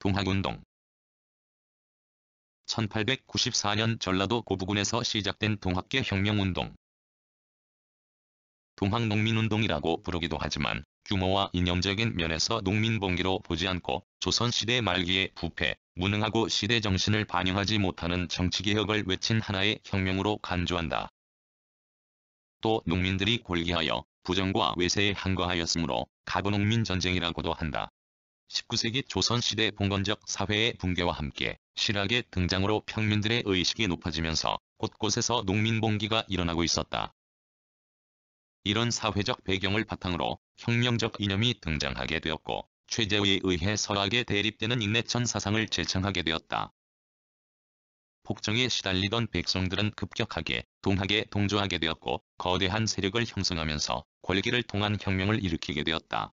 동학운동 1894년 전라도 고부군에서 시작된 동학계 혁명운동 동학농민운동이라고 부르기도 하지만 규모와 이념적인 면에서 농민봉기로 보지 않고 조선시대 말기에 부패, 무능하고 시대정신을 반영하지 못하는 정치개혁을 외친 하나의 혁명으로 간주한다. 또 농민들이 골기하여 부정과 외세에 항거하였으므로 가부농민 전쟁이라고도 한다. 19세기 조선시대 봉건적 사회의 붕괴와 함께 실학의 등장으로 평민들의 의식이 높아지면서 곳곳에서 농민봉기가 일어나고 있었다. 이런 사회적 배경을 바탕으로 혁명적 이념이 등장하게 되었고 최재우에 의해 서악에 대립되는 인내천 사상을 재창하게 되었다. 폭정에 시달리던 백성들은 급격하게 동학에 동조하게 되었고 거대한 세력을 형성하면서 권리기를 통한 혁명을 일으키게 되었다.